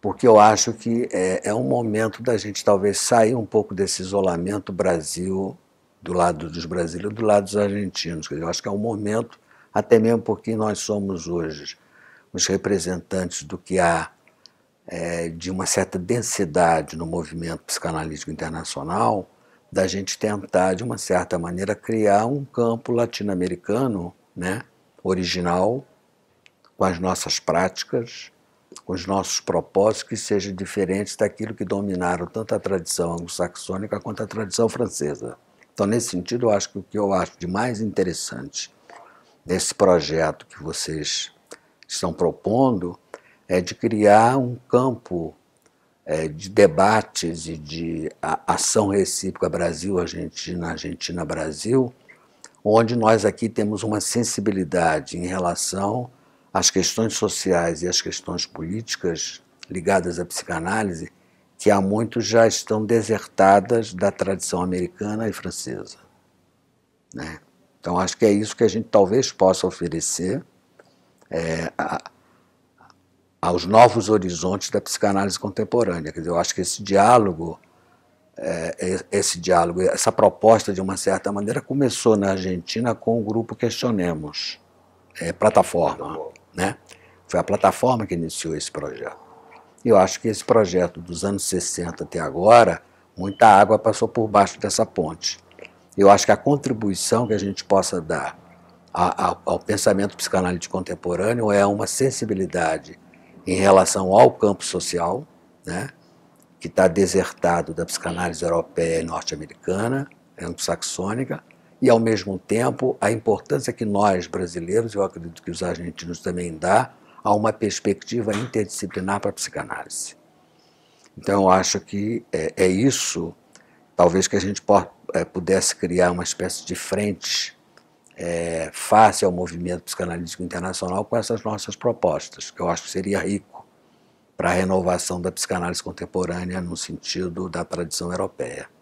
porque eu acho que é, é um momento da gente talvez sair um pouco desse isolamento Brasil, do lado dos brasileiros, do lado dos argentinos. Eu acho que é um momento, até mesmo porque nós somos hoje os representantes do que há é, de uma certa densidade no movimento psicanalítico internacional, da gente tentar, de uma certa maneira, criar um campo latino-americano, né, original, com as nossas práticas, os nossos propósitos que sejam diferentes daquilo que dominaram tanto a tradição anglo-saxônica quanto a tradição francesa. Então, nesse sentido, eu acho que o que eu acho de mais interessante desse projeto que vocês estão propondo é de criar um campo é, de debates e de ação recíproca Brasil-Argentina, Argentina-Brasil, onde nós aqui temos uma sensibilidade em relação as questões sociais e as questões políticas ligadas à psicanálise que há muito já estão desertadas da tradição americana e francesa. Né? Então, acho que é isso que a gente talvez possa oferecer é, a, aos novos horizontes da psicanálise contemporânea. Quer dizer, eu acho que esse diálogo, é, é esse diálogo, essa proposta, de uma certa maneira, começou na Argentina com o grupo Questionemos, é, plataforma. Né? Foi a plataforma que iniciou esse projeto. E eu acho que esse projeto dos anos 60 até agora, muita água passou por baixo dessa ponte. Eu acho que a contribuição que a gente possa dar ao pensamento psicanalítico contemporâneo é uma sensibilidade em relação ao campo social, né, que está desertado da psicanálise europeia e norte-americana, anglo-saxônica, e, ao mesmo tempo, a importância que nós, brasileiros, eu acredito que os argentinos também dá, a uma perspectiva interdisciplinar para a psicanálise. Então, eu acho que é, é isso, talvez que a gente por, é, pudesse criar uma espécie de frente é, face ao movimento psicanalítico internacional com essas nossas propostas, que eu acho que seria rico para a renovação da psicanálise contemporânea no sentido da tradição europeia.